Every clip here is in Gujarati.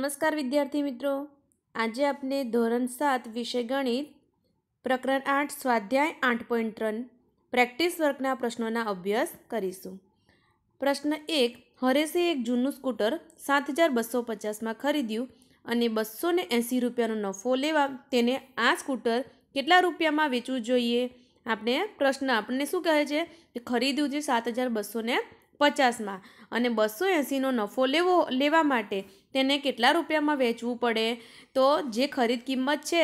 નમસ્કાર વિદ્યાર્થી મિત્રો આજે આપણે ધોરણ સાત વિષય ગણિત પ્રકરણ આઠ સ્વાધ્યાય આઠ પોઈન્ટ ત્રણ પ્રેક્ટિસ વર્કના પ્રશ્નોના અભ્યાસ કરીશું પ્રશ્ન એક હરેશે એક જૂનું સ્કૂટર સાત હજાર બસો પચાસમાં ખરીદ્યું અને બસો ને એંસી રૂપિયાનો નફો લેવા તેને આ સ્કૂટર કેટલા રૂપિયામાં વેચવું જોઈએ આપણે પ્રશ્ન આપણને શું કહે છે કે ખરીદ્યું છે સાત હજાર બસો પચાસમાં અને બસો એંસીનો નફો લેવો લેવા માટે તેને કેટલા રૂપિયામાં વેચવું પડે તો જે ખરીદ કિંમત છે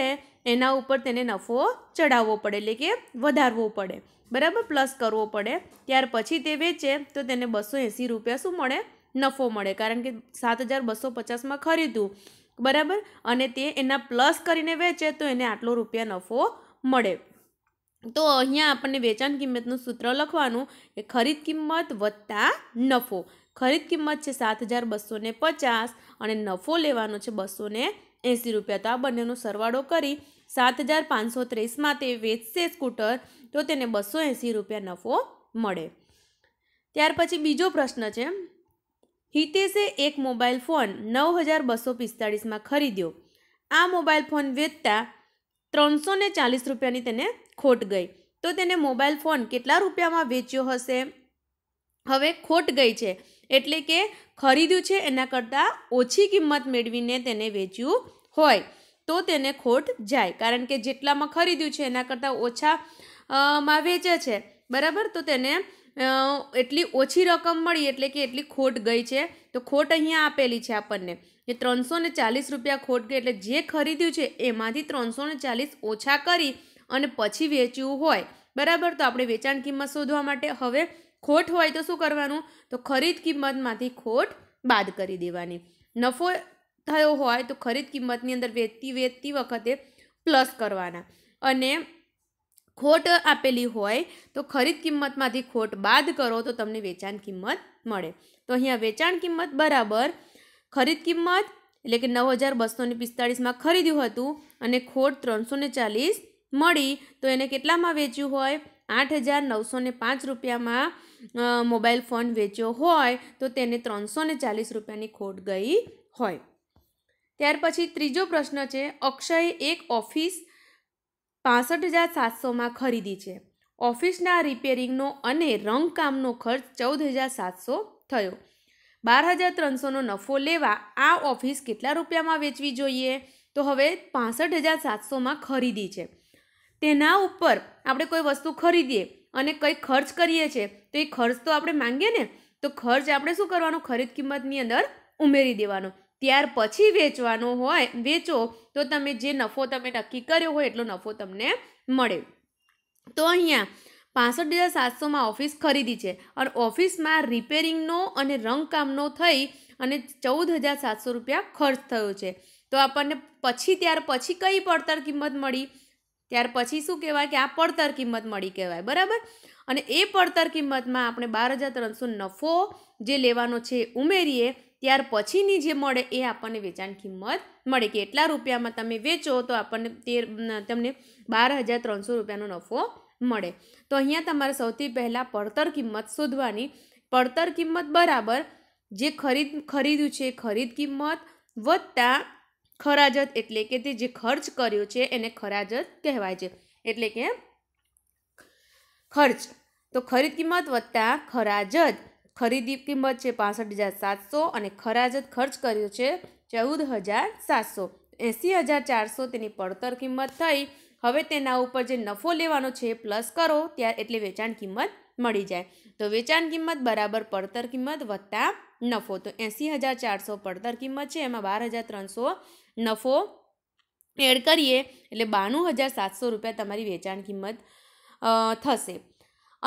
એના ઉપર તેને નફો ચડાવવો પડે એટલે કે વધારવો પડે બરાબર પ્લસ કરવો પડે ત્યાર પછી તે વેચે તો તેને બસો એંસી રૂપિયા શું મળે નફો મળે કારણ કે સાત હજાર બસો પચાસમાં ખરીદ્યું બરાબર અને તે એના પ્લસ કરીને વેચે તો એને આટલો રૂપિયા નફો મળે તો અહીંયા આપણને વેચાણ કિંમતનું સૂત્ર લખવાનું કે ખરીદ કિંમત વત્તા નફો ખરીદ કિંમત છે સાત હજાર બસો ને પચાસ અને નફો લેવાનો છે બસો ને એંસી રૂપિયા તો આ બંનેનો સરવાળો કરી સાત હજાર પાંચસો ત્રીસમાં તે વેચશે સ્કૂટર તો તેને બસો એંસી રૂપિયા નફો મળે ત્યાર પછી બીજો પ્રશ્ન છે હિતેશે એક મોબાઈલ ફોન નવ હજાર બસો પિસ્તાળીસમાં ખરીદ્યો આ મોબાઈલ ફોન વેચતા ત્રણસો ને ચાલીસ રૂપિયાની તેને ખોટ ગઈ તો તેને મોબાઈલ ફોન કેટલા રૂપિયામાં વેચ્યો હશે હવે ખોટ ગઈ છે એટલે કે ખરીદ્યું છે એના કરતાં ઓછી કિંમત મેળવીને તેને વેચ્યું હોય તો તેને ખોટ જાય કારણ કે જેટલામાં ખરીદ્યું છે એના કરતાં ઓછા માં વેચે છે બરાબર તો તેને એટલી ઓછી રકમ મળી એટલે કે એટલી ખોટ ગઈ છે તો ખોટ અહીંયા આપેલી છે આપણને એ ત્રણસો ને ચાલીસ રૂપિયા ખોટ ગઈ એટલે જે ખરીદ્યું છે એમાંથી ત્રણસો ને ચાલીસ ઓછા કરી અને પછી વેચ્યું હોય બરાબર તો આપણે વેચાણ કિંમત શોધવા માટે હવે ખોટ હોય તો શું કરવાનું તો ખરીદ કિંમતમાંથી ખોટ બાદ કરી દેવાની નફો થયો હોય તો ખરીદ કિંમતની અંદર વેચતી વેચતી વખતે પ્લસ કરવાના અને ખોટ આપેલી હોય તો ખરીદ કિંમતમાંથી ખોટ બાદ કરો તો તમને વેચાણ કિંમત મળે તો અહીંયા વેચાણ કિંમત બરાબર ખરીદ કિંમત એટલે કે નવ હજાર બસો ને પિસ્તાળીસમાં ખરીદ્યું હતું અને ખોટ ત્રણસો ને ચાલીસ મળી તો એને કેટલામાં વેચ્યું હોય આઠ હજાર નવસો પાંચ રૂપિયામાં મોબાઈલ ફોન વેચ્યો હોય તો તેને ત્રણસો ને ચાલીસ રૂપિયાની ખોટ ગઈ હોય ત્યાર પછી ત્રીજો પ્રશ્ન છે અક્ષયે એક ઓફિસ પાસઠ હજાર સાતસોમાં ખરીદી છે ઓફિસના રિપેરિંગનો અને રંગકામનો ખર્ચ ચૌદ હજાર સાતસો થયો બાર હજાર ત્રણસોનો નફો લેવા આ ઓફિસ કેટલા રૂપિયામાં વેચવી જોઈએ તો હવે પાસઠ હજાર સાતસોમાં ખરીદી છે તેના ઉપર આપણે કોઈ વસ્તુ ખરીદીએ અને કંઈ ખર્ચ કરીએ છીએ તો એ ખર્ચ તો આપણે માંગીએ ને તો ખર્ચ આપણે શું કરવાનો ખરીદ કિંમતની અંદર ઉમેરી દેવાનો ત્યાર પછી વેચવાનો હોય વેચો તો તમે જે નફો તમે નક્કી કર્યો હોય એટલો નફો તમને મળે તો અહીંયા પાસઠ હજાર સાતસોમાં ઓફિસ ખરીદી છે અને ઓફિસમાં રિપેરિંગનો અને રંગકામનો થઈ અને ચૌદ હજાર સાતસો રૂપિયા ખર્ચ થયો છે તો આપણને પછી ત્યાર પછી કઈ પડતર કિંમત મળી ત્યાર પછી શું કહેવાય કે આ પડતર કિંમત મળી કહેવાય બરાબર અને એ પડતર કિંમતમાં આપણે બાર હજાર ત્રણસો નફો જે લેવાનો છે ઉમેરીએ ત્યાર પછીની જે મળે એ આપણને વેચાણ કિંમત મળે કે એટલા રૂપિયામાં તમે વેચો તો આપણને તેર તમને બાર હજાર ત્રણસો રૂપિયાનો નફો મળે તો અહીંયા તમારે સૌથી પહેલાં પડતર કિંમત શોધવાની પડતર કિંમત બરાબર જે ખરીદ ખરીદ્યું છે ખરીદ કિંમત વત્તા ખરાજત એટલે કે તે જે ખર્ચ કર્યો છે એને ખરાજત કહેવાય છે એટલે કે ખર્ચ તો ખરીદ કિંમત વત્તા ખરાજત ખરીદી કિંમત છે પાસઠ હજાર સાતસો અને ખરાજત ખર્ચ કર્યો છે ચૌદ હજાર સાતસો એંસી હજાર ચારસો તેની પડતર કિંમત થઈ હવે તેના ઉપર જે નફો લેવાનો છે પ્લસ કરો ત્યાં એટલે વેચાણ કિંમત મળી જાય તો વેચાણ કિંમત બરાબર પડતર કિંમત વત્તા નફો તો એંસી હજાર ચારસો પડતર કિંમત છે એમાં બાર હજાર ત્રણસો નફો એડ કરીએ એટલે બાણું હજાર સાતસો રૂપિયા તમારી વેચાણ કિંમત થશે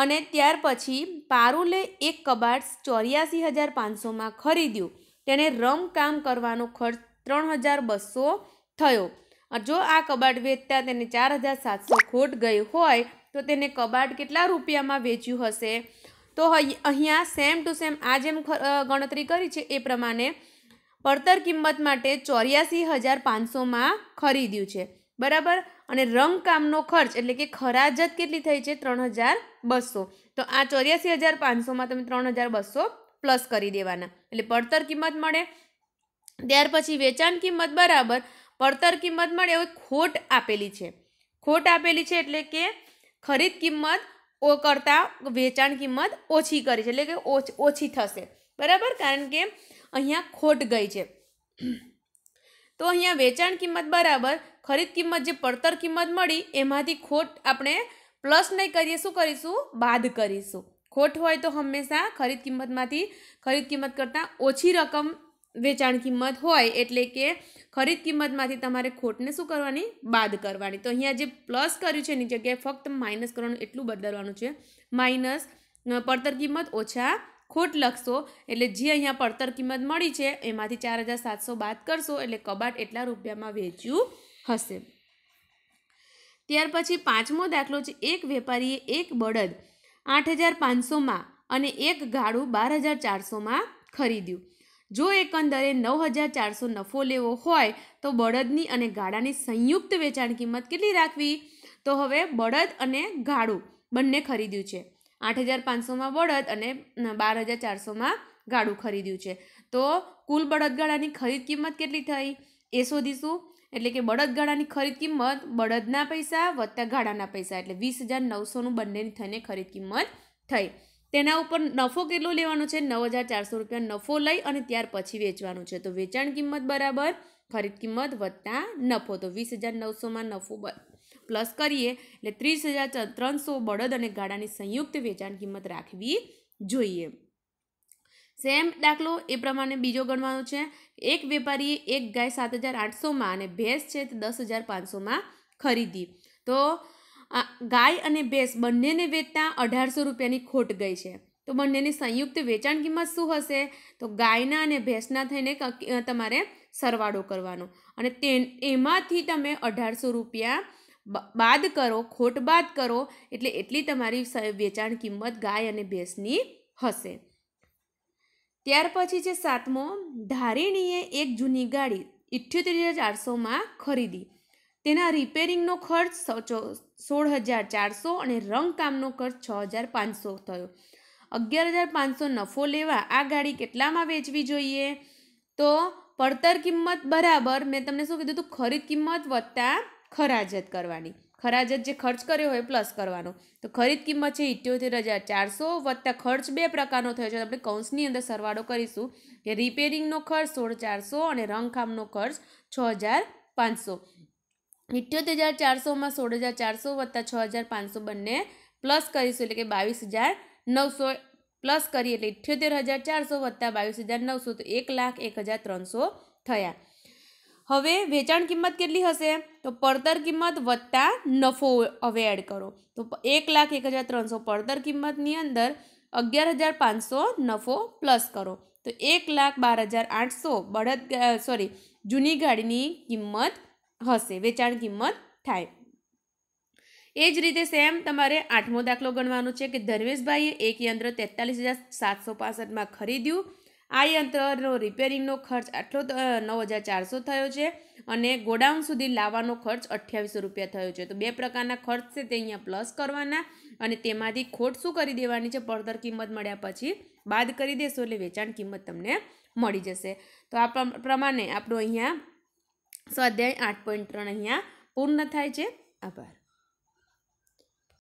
અને ત્યાર પછી પારુલે એક કબાટ ચોર્યાસી હજાર પાંચસોમાં ખરીદ્યું તેને કામ કરવાનો ખર્ચ ત્રણ હજાર બસો થયો જો આ કબાટ વેચતા તેને ચાર હજાર સાતસો ખોટ ગઈ હોય તો તેને કબાટ કેટલા રૂપિયામાં વેચ્યું હશે તો અહીંયા સેમ ટુ સેમ આ જેમ ગણતરી કરી છે એ પ્રમાણે પડતર કિંમત માટે ચોર્યાસી હજાર પાંચસોમાં ખરીદ્યું છે બરાબર અને રંગકામનો ખર્ચ એટલે કે ખરાજત કેટલી થઈ છે ત્રણ હજાર બસો તો આ ચોર્યાસી હજાર પાંચસોમાં તમે ત્રણ હજાર બસો પ્લસ કરી દેવાના એટલે પડતર કિંમત મળે ત્યાર પછી વેચાણ કિંમત બરાબર પડતર કિંમત મળે હવે ખોટ આપેલી છે ખોટ આપેલી છે એટલે કે ખરીદ કિંમત ઓ કરતાં વેચાણ કિંમત ઓછી કરી છે એટલે કે ઓછી થશે બરાબર કારણ કે અહીંયા ખોટ ગઈ છે તો અહીંયા વેચાણ કિંમત બરાબર ખરીદ કિંમત જે પડતર કિંમત મળી એમાંથી ખોટ આપણે પ્લસ નહીં કરીએ શું કરીશું બાદ કરીશું ખોટ હોય તો હંમેશા ખરીદ કિંમતમાંથી ખરીદ કિંમત કરતાં ઓછી રકમ વેચાણ કિંમત હોય એટલે કે ખરીદ કિંમતમાંથી તમારે ખોટને શું કરવાની બાદ કરવાની તો અહીંયા જે પ્લસ કર્યું છે એની જગ્યાએ ફક્ત માઇનસ કરવાનું એટલું બદલવાનું છે માઇનસ પડતર કિંમત ઓછા ખોટ લખશો એટલે જે અહીંયા પડતર કિંમત મળી છે એમાંથી ચાર હજાર સાતસો બાદ કરશો એટલે કબાટ એટલા રૂપિયામાં વેચ્યું હશે ત્યાર પછી પાંચમો દાખલો છે એક વેપારીએ એક બળદ આઠ હજાર પાંચસોમાં અને એક ગાડું બાર હજાર ચારસોમાં ખરીદ્યું જો એકંદરે નવ હજાર ચારસો નફો લેવો હોય તો બળદની અને ગાડાની સંયુક્ત વેચાણ કિંમત કેટલી રાખવી તો હવે બળદ અને ગાડું બંને ખરીદ્યું છે આઠ હજાર પાંચસોમાં બળદ અને બાર હજાર ચારસોમાં ગાડું ખરીદ્યું છે તો કુલ બળદગાડાની ખરીદ કિંમત કેટલી થઈ એ શોધીશું એટલે કે બળદગાડાની ખરીદ કિંમત બળદના પૈસા વત્તા ગાડાના પૈસા એટલે વીસ હજાર નવસોનું બંનેની થઈને ખરીદ કિંમત થઈ તેના ઉપર નફો કેટલો લેવાનો છે નવ હજાર ચારસો રૂપિયા નફો લઈ અને ત્યાર પછી વેચવાનું છે તો વેચાણ કિંમત બરાબર ખરીદ કિંમત વત્તા નફો તો વીસ હજાર નવસોમાં નફો પ્લસ કરીએ એટલે ત્રીસ હજાર ત્રણસો બળદ અને ગાડાની સંયુક્ત વેચાણ કિંમત રાખવી જોઈએ સેમ દાખલો એ પ્રમાણે બીજો ગણવાનો છે એક વેપારીએ એક ગાય સાત હજાર આઠસોમાં અને ભેંસ છે તે દસ હજાર પાંચસોમાં ખરીદી તો ગાય અને ભેંસ બંનેને વેચતા અઢારસો રૂપિયાની ખોટ ગઈ છે તો બંનેની સંયુક્ત વેચાણ કિંમત શું હશે તો ગાયના અને ભેંસના થઈને તમારે સરવાળો કરવાનો અને તે એમાંથી તમે અઢારસો રૂપિયા બાદ કરો ખોટ બાદ કરો એટલે એટલી તમારી વેચાણ કિંમત ગાય અને ભેંસની હશે ત્યાર પછી છે સાતમો ધારીણીએ એક જૂની ગાડી ઇઠ્યોતેર હજાર ચારસોમાં ખરીદી તેના રિપેરિંગનો ખર્ચ સોળ હજાર ચારસો અને રંગકામનો ખર્ચ છ હજાર પાંચસો થયો અગિયાર હજાર પાંચસો નફો લેવા આ ગાડી કેટલામાં વેચવી જોઈએ તો પડતર કિંમત બરાબર મેં તમને શું કીધું હતું ખરીદ કિંમત વત્તા ખરાજત કરવાની ખરાજત જે ખર્ચ કર્યો હોય પ્લસ કરવાનો તો ખરીદ કિંમત છે ઇઠ્યોતેર હજાર ચારસો વત્તા ખર્ચ બે પ્રકારનો થયો છે આપણે કૌંસની અંદર સરવાળો કરીશું કે રિપેરિંગનો ખર્ચ સોળ ચારસો અને રંગકામનો ખર્ચ છ હજાર પાંચસો ઇઠ્યોતેર હજાર ચારસોમાં સોળ હજાર ચારસો વત્તા છ હજાર પાંચસો બંને પ્લસ કરીશું એટલે કે બાવીસ હજાર નવસો પ્લસ કરીએ એટલે ઇઠ્યોતેર હજાર ચારસો વત્તા બાવીસ હજાર નવસો તો એક લાખ એક હજાર ત્રણસો થયા હવે વેચાણ કિંમત કેટલી હશે તો પડતર કિંમત વત્તા નફો હવે એડ કરો તો એક લાખ એક હજાર ત્રણસો પડતર કિંમતની અંદર અગિયાર હજાર પાંચસો નફો પ્લસ કરો તો એક લાખ બાર હજાર આઠસો બળદ સોરી જૂની ગાડીની કિંમત હશે વેચાણ કિંમત થાય એ જ રીતે સેમ તમારે આઠમો દાખલો ગણવાનો છે કે ધર્મેશભાઈએ એક યંત્ર તેતાલીસ હજાર સાતસો પાસઠમાં ખરીદ્યું આ યંત્રનો રિપેરિંગનો ખર્ચ આટલો નવ હજાર ચારસો થયો છે અને ગોડાઉન સુધી લાવવાનો ખર્ચ અઠ્યાવીસો રૂપિયા થયો છે તો બે પ્રકારના ખર્ચ છે તે અહીંયા પ્લસ કરવાના અને તેમાંથી ખોટ શું કરી દેવાની છે પડતર કિંમત મળ્યા પછી બાદ કરી દેશો એટલે વેચાણ કિંમત તમને મળી જશે તો આ પ્રમાણે આપણો અહીંયા સ્વાધ્યાય આઠ પોઈન્ટ ત્રણ અહીંયા પૂર્ણ થાય છે આભાર